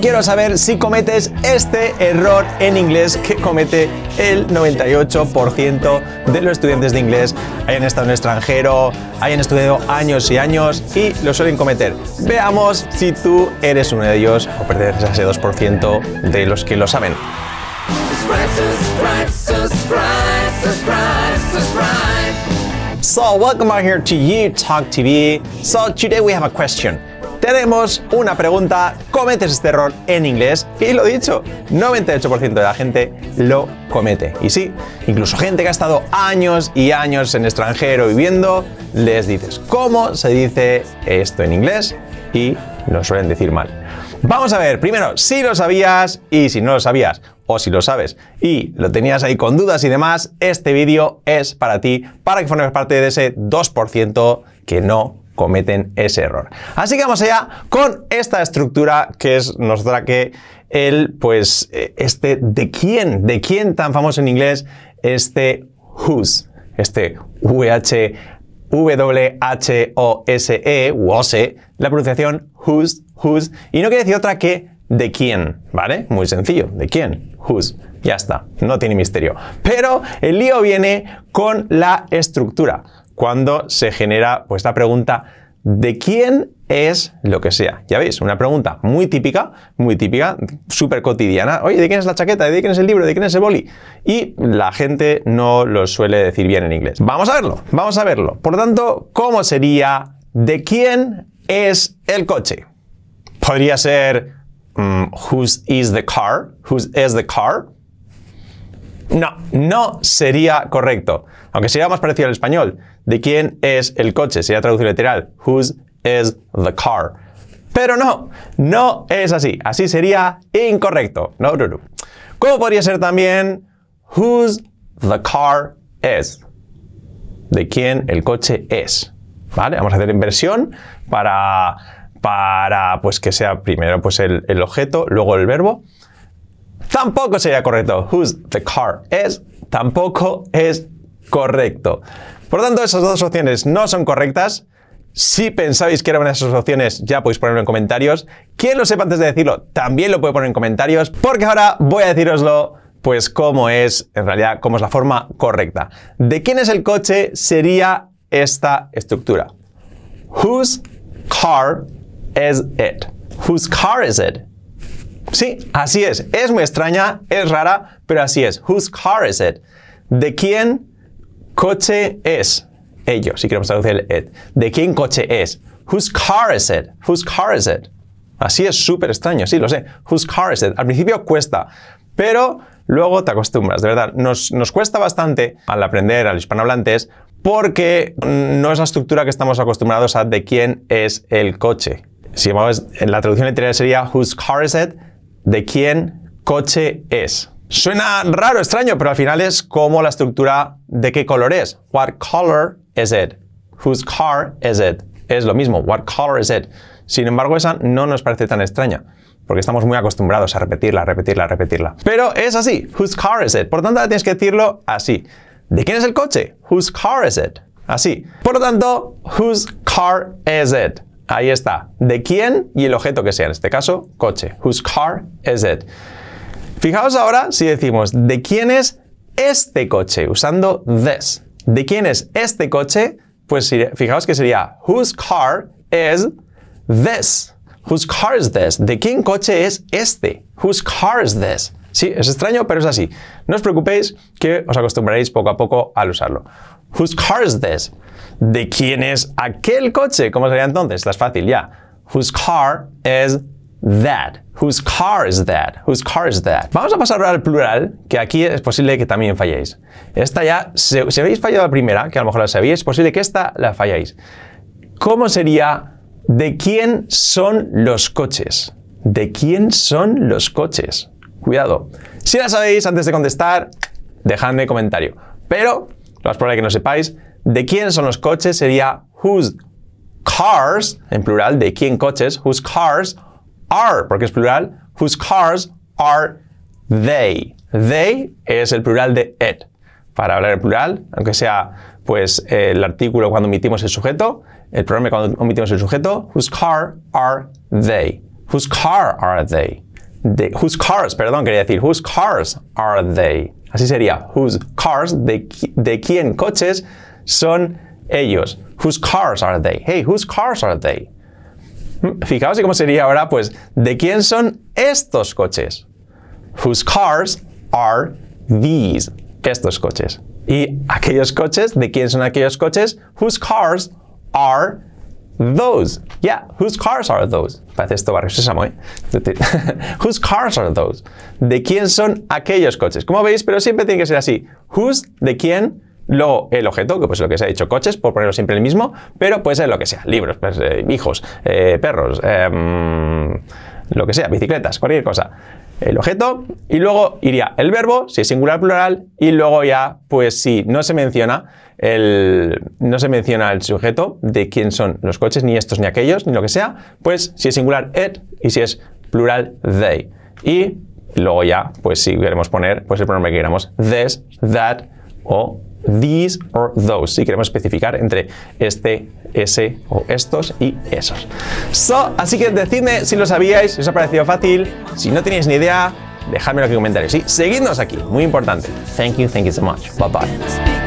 quiero saber si cometes este error en inglés que comete el 98% de los estudiantes de inglés. Hayan estado en extranjero, hayan estudiado años y años y lo suelen cometer. Veamos si tú eres uno de ellos o perteneces a ese 2% de los que lo saben. So, welcome out here to You Talk TV. So, today we have a question tenemos una pregunta, cometes este error en inglés y lo dicho, 98% de la gente lo comete. Y sí, incluso gente que ha estado años y años en extranjero viviendo, les dices, ¿cómo se dice esto en inglés? Y lo suelen decir mal. Vamos a ver, primero, si lo sabías y si no lo sabías, o si lo sabes y lo tenías ahí con dudas y demás, este vídeo es para ti, para que formes parte de ese 2% que no cometen ese error. Así que vamos allá con esta estructura que es, nos que el, pues, eh, este de quién, de quién tan famoso en inglés, este who's, este VH, W-H-O-S-E, WOSE, la pronunciación whose, whose, y no quiere decir otra que de quién, ¿vale? Muy sencillo, de quién, whose. Ya está, no tiene misterio. Pero el lío viene con la estructura cuando se genera pues, esta pregunta ¿de quién es lo que sea? Ya veis, una pregunta muy típica, muy típica, súper cotidiana. Oye, ¿de quién es la chaqueta? ¿De quién es el libro? ¿De quién es el boli? Y la gente no lo suele decir bien en inglés. Vamos a verlo, vamos a verlo. Por lo tanto, ¿cómo sería ¿de quién es el coche? Podría ser mm, ¿whose is the car? ¿Whose is the car? No, no sería correcto. Aunque sería más parecido al español. ¿De quién es el coche? Sería traducido literal. Whose is the car? Pero no, no es así. Así sería incorrecto. No, ¿Cómo podría ser también whose the car is? ¿De quién el coche es? ¿Vale? Vamos a hacer inversión para, pues que sea primero pues el objeto, luego el verbo. Tampoco sería correcto. whose the car is tampoco es correcto. Por lo tanto, esas dos opciones no son correctas. Si pensáis que eran esas opciones, ya podéis ponerlo en comentarios. Quien lo sepa antes de decirlo, también lo puede poner en comentarios, porque ahora voy a deciroslo, pues cómo es, en realidad, cómo es la forma correcta. ¿De quién es el coche? Sería esta estructura. Whose car is it? Whose car is it? Sí, así es. Es muy extraña, es rara, pero así es. Whose car is it? ¿De quién coche es? Ellos, si queremos traducir el it. ¿De quién coche es? Whose car is it? Whose car is it? Así es súper extraño, sí, lo sé. Whose car is it? Al principio cuesta, pero luego te acostumbras. De verdad, nos, cuesta bastante al aprender al hispanohablantes porque no es la estructura que estamos acostumbrados a de quién es el coche. Si la traducción literal sería whose car is it, de quién coche es. Suena raro, extraño, pero al final es como la estructura de qué color es. What color is it? Whose car is it? Es lo mismo. What color is it? Sin embargo, esa no nos parece tan extraña, porque estamos muy acostumbrados a repetirla, repetirla, repetirla. Pero es así. Whose car is it? Por tanto, tienes que decirlo así. ¿De quién es el coche? Whose car is it? Así. Por lo tanto, whose car is it? Ahí está. ¿De quién? Y el objeto que sea. En este caso, coche. Whose car is it? Fijaos ahora si decimos, ¿de quién es este coche? Usando this. ¿De quién es este coche? Pues fijaos que sería, whose car is this? Whose car is this? ¿De quién coche es este? Whose car is this? Sí, es extraño, pero es así. No os preocupéis que os acostumbraréis poco a poco al usarlo. Whose car is this? ¿De quién es aquel coche? ¿Cómo sería entonces? Es fácil, ya. Whose car is that? Whose car is that? Whose car is that? Vamos a pasar ahora al plural, que aquí es posible que también falléis. Esta ya, si, habéis fallado la primera, que a lo mejor la sabéis, es posible que esta la falláis. ¿Cómo sería de quién son los coches? ¿De quién son los coches? cuidado. Si la sabéis, antes de contestar, dejadme comentario. Pero, lo más probable que no sepáis, ¿de quién son los coches? Sería whose cars, en plural, ¿de quién coches? Whose cars are, porque es plural. Whose cars are they. They es el plural de it. Para hablar en plural, aunque sea pues el artículo cuando omitimos el sujeto, el problema cuando omitimos el sujeto, whose car are they? Whose car are they? whose cars, perdón, quería decir, whose cars are they? Así sería, whose cars, de, de quién coches son ellos. Whose cars are they? Hey, whose cars are they? Fijaos cómo sería ahora, pues, ¿de quién son estos coches? Whose cars are these? Estos coches. Y aquellos coches, ¿de quién son aquellos coches? Whose cars are those. Yeah, whose cars are those? Parece esto barrio sésamo, este ¿eh? whose cars are those? ¿De quién son aquellos coches? Como veis, pero siempre tiene que ser así. Whose, de quién, luego el objeto, que pues lo que se ha dicho, coches, por ponerlo siempre el mismo, pero puede ser lo que sea, libros, pues, eh, hijos, eh, perros, em, lo que sea, bicicletas, cualquier cosa el objeto y luego iría el verbo, si es singular plural, y luego ya, pues si no se menciona el, no se menciona el sujeto de quién son los coches, ni estos ni aquellos, ni lo que sea, pues si es singular it y si es plural they. Y luego ya, pues si queremos poner pues el pronombre que queramos, this, that o these or those. Si queremos especificar entre este, ese o estos y esos. So, así que decidme si lo sabíais, si os ha parecido fácil, si no tenéis ni idea, dejadmelo aquí en comentarios. Y seguidnos aquí, muy importante. Thank you, thank you so much. Bye bye.